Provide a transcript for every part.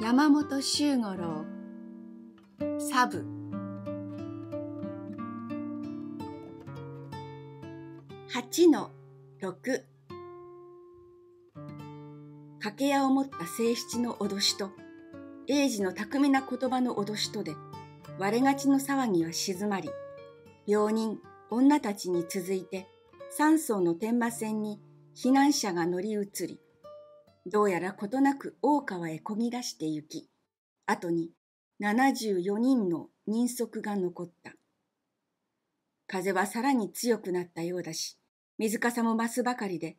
山本周五郎サブ八の六掛け屋を持った正七の脅しと英治の巧みな言葉の脅しとで割れがちの騒ぎは静まり病人女たちに続いて三層の天馬線に避難者が乗り移りどうやらことなく大川へこぎ出して行き、後に74人の人足が残った。風はさらに強くなったようだし、水かさも増すばかりで、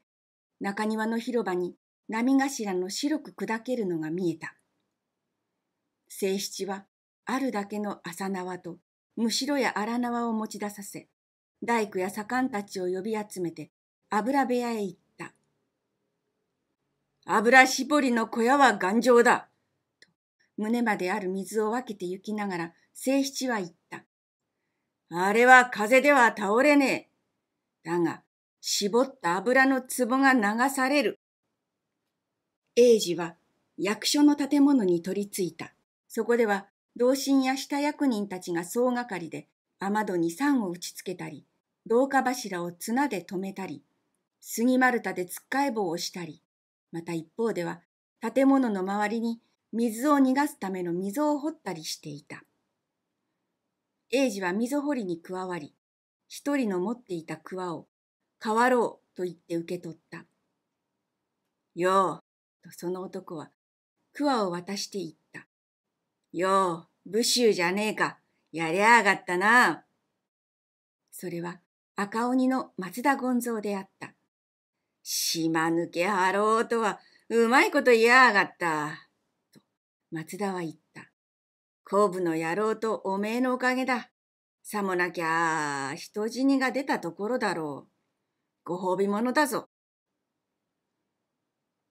中庭の広場に波頭の白く砕けるのが見えた。清七は、あるだけの浅縄と、むしろや荒縄を持ち出させ、大工や左官たちを呼び集めて、油部屋へ行った。油絞りの小屋は頑丈だ。と胸まである水を分けて行きながら、清七は言った。あれは風では倒れねえ。だが、絞った油の壺が流される。英二は役所の建物に取り付いた。そこでは、同心や下役人たちが総がかりで雨戸に酸を打ちつけたり、廊下柱を綱で止めたり、杉丸太でつっかえ棒をしたり、また一方では建物の周りに水を逃がすための溝を掘ったりしていた。英二は溝掘りに加わり、一人の持っていた桑を、変わろうと言って受け取った。よう、とその男は、桑を渡して言った。よう、武州じゃねえか、やりやがったな。それは赤鬼の松田権蔵であった。島抜けはろうとは、うまいこと言やがった。と、松田は言った。後部の野郎とおめえのおかげだ。さもなきゃ、人死にが出たところだろう。ご褒美者だぞ。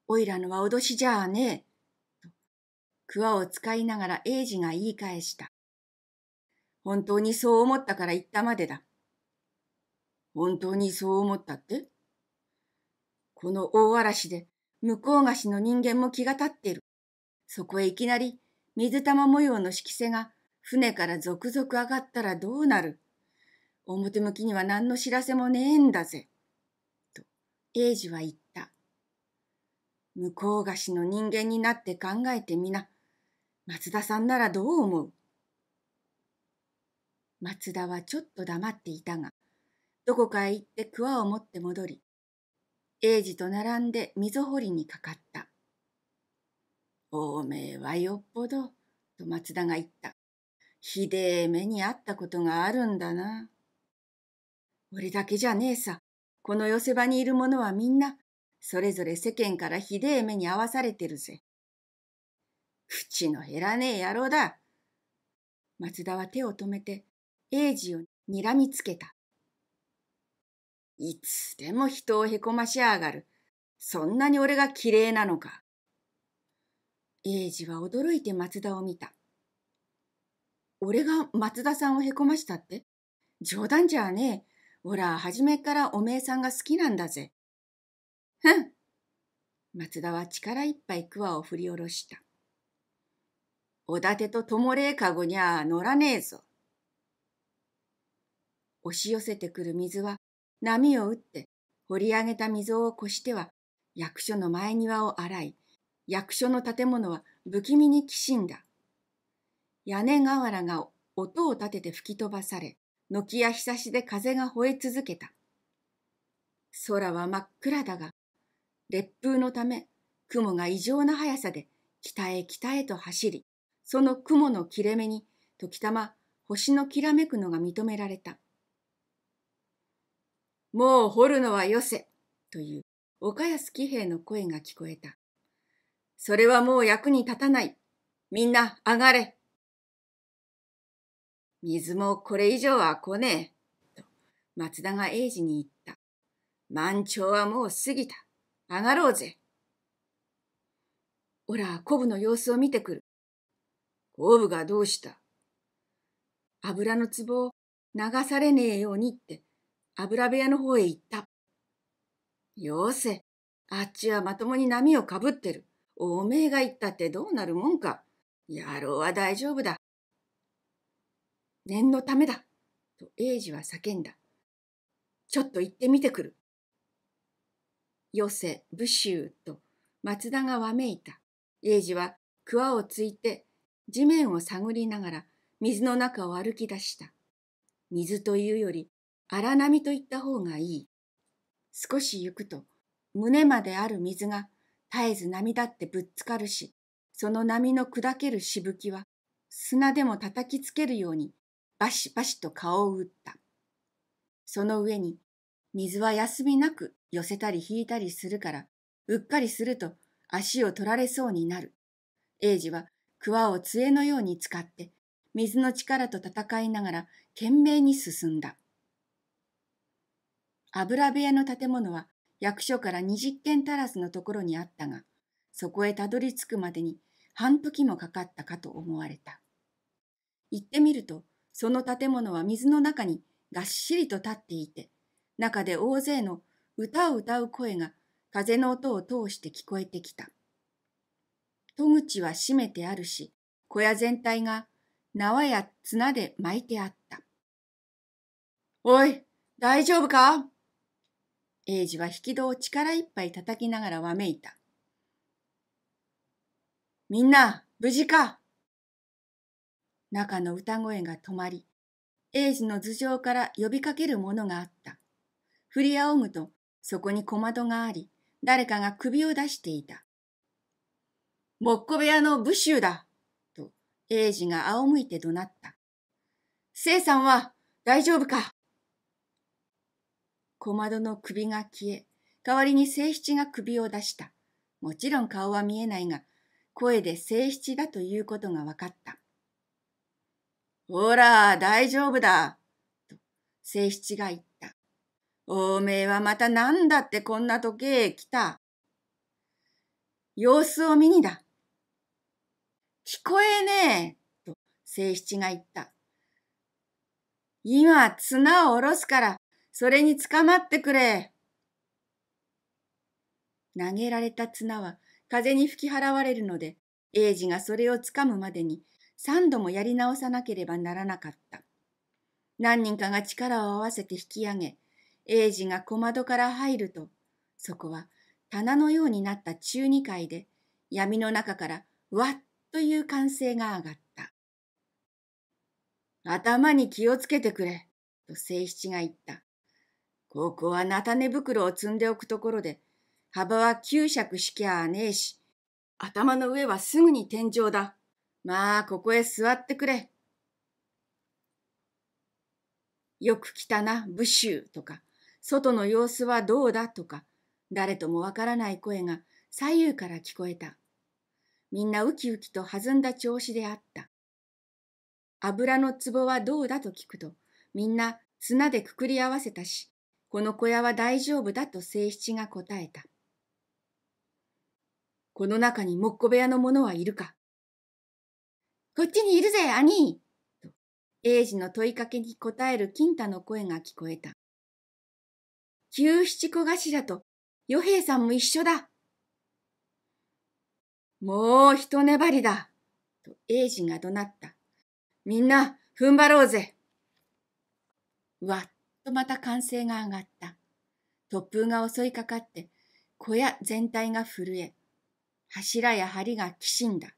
おいらのは脅しじゃあねえ。と、桑を使いながら英治が言い返した。本当にそう思ったから言ったまでだ。本当にそう思ったってこの大嵐で向こう子の人間も気が立っている。そこへいきなり水玉模様の色瀬が船から続々上がったらどうなる表向きには何の知らせもねえんだぜ。と、英二は言った。向こう菓しの人間になって考えてみな。松田さんならどう思う松田はちょっと黙っていたが、どこかへ行って桑を持って戻り、英治と並んで溝掘りにかかった。おめえはよっぽど、と松田が言った。ひでえ目にあったことがあるんだな。俺だけじゃねえさ。この寄せ場にいる者はみんな、それぞれ世間からひでえ目に遭わされてるぜ。口の減らねえ野郎だ。松田は手を止めて、英治を睨みつけた。いつでも人をへこましやがる。そんなに俺が綺麗なのか。英二は驚いて松田を見た。俺が松田さんをへこましたって冗談じゃねえ。ほら、初めからおめえさんが好きなんだぜ。ふん。松田は力いっぱい桑を振り下ろした。おだてとともれえかごにゃ乗らねえぞ。押し寄せてくる水は波を打って掘り上げた溝を越しては役所の前庭を洗い役所の建物は不気味にきしんだ屋根瓦が音を立てて吹き飛ばされ軒やひさしで風が吠え続けた空は真っ暗だが烈風のため雲が異常な速さで北へ北へと走りその雲の切れ目に時たま星のきらめくのが認められたもう掘るのはよせという岡安喜兵の声が聞こえた。それはもう役に立たない。みんな上がれ。水もこれ以上は来ねえ。と松田が英治に言った。満潮はもう過ぎた。上がろうぜ。おら、コブの様子を見てくる。コブがどうした油の壺を流されねえようにって油部屋の方へ行った。よせ、あっちはまともに波をかぶってる。おめえが言ったってどうなるもんか。野郎は大丈夫だ。念のためだ。と英二は叫んだ。ちょっと行ってみてくる。よせ、武州と松田がわめいた。英二は桑をついて地面を探りながら水の中を歩き出した。水というより荒波と言った方がいい。少し行くと、胸まである水が絶えず波だってぶっつかるし、その波の砕けるしぶきは、砂でも叩きつけるように、バシバシと顔を打った。その上に、水は休みなく寄せたり引いたりするから、うっかりすると足を取られそうになる。英治は、桑を杖のように使って、水の力と戦いながら懸命に進んだ。油部屋の建物は役所から20軒足らずのところにあったが、そこへたどり着くまでに半時もかかったかと思われた。行ってみると、その建物は水の中にがっしりと立っていて、中で大勢の歌を歌う声が風の音を通して聞こえてきた。戸口は閉めてあるし、小屋全体が縄や綱で巻いてあった。おい、大丈夫か英二は引き戸を力いっぱい叩きながらわめいた。みんな、無事か中の歌声が止まり、英二の頭上から呼びかけるものがあった。振り仰ぐと、そこに小窓があり、誰かが首を出していた。もっこ部屋の武州だと、英二が仰向いて怒鳴った。生さんは大丈夫か小窓の首が消え、代わりに清七が首を出した。もちろん顔は見えないが、声で清七だということが分かった。ほら、大丈夫だ。と、清七が言った。おめえはまた何だってこんな時計へ来た。様子を見にだ。聞こえねえ、と、清七が言った。今、綱を下ろすから、それに捕まってくれ。投げられた綱は風に吹き払われるので、英二がそれをつかむまでに三度もやり直さなければならなかった。何人かが力を合わせて引き上げ、英二が小窓から入ると、そこは棚のようになった中二階で、闇の中からわっという歓声が上がった。頭に気をつけてくれ、と清七が言った。ここは菜種袋を積んでおくところで、幅は九尺しきゃあねえし、頭の上はすぐに天井だ。まあ、ここへ座ってくれ。よく来たな、ブシュとか、外の様子はどうだとか、誰ともわからない声が左右から聞こえた。みんなウキウキと弾んだ調子であった。油の壺はどうだと聞くと、みんな綱でくくり合わせたし、この小屋は大丈夫だと正七が答えた。この中に木工部屋の者はいるかこっちにいるぜ、兄と、英二の問いかけに答える金太の声が聞こえた。九七小頭と与平さんも一緒だ。もう一粘りだ。と英二が怒鳴った。みんな、踏ん張ろうぜ。わっとまた歓声が上がった。突風が襲いかかって、小屋全体が震え、柱や梁がきしんだ。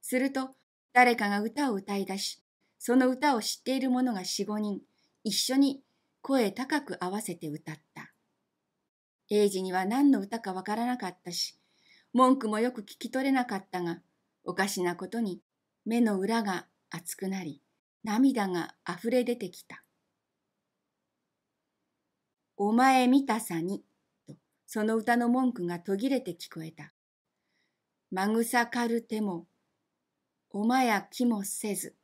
すると、誰かが歌を歌い出し、その歌を知っている者が四五人、一緒に声高く合わせて歌った。英治には何の歌かわからなかったし、文句もよく聞き取れなかったが、おかしなことに目の裏が熱くなり、涙が溢れ出てきた。お前見たさに、と、その歌の文句が途切れて聞こえた。まぐさかるても、おまやきもせず、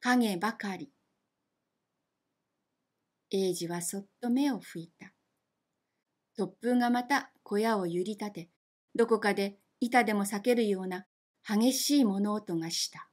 影ばかり。英二はそっと目を拭いた。突風がまた小屋を揺り立て、どこかで板でも裂けるような激しい物音がした。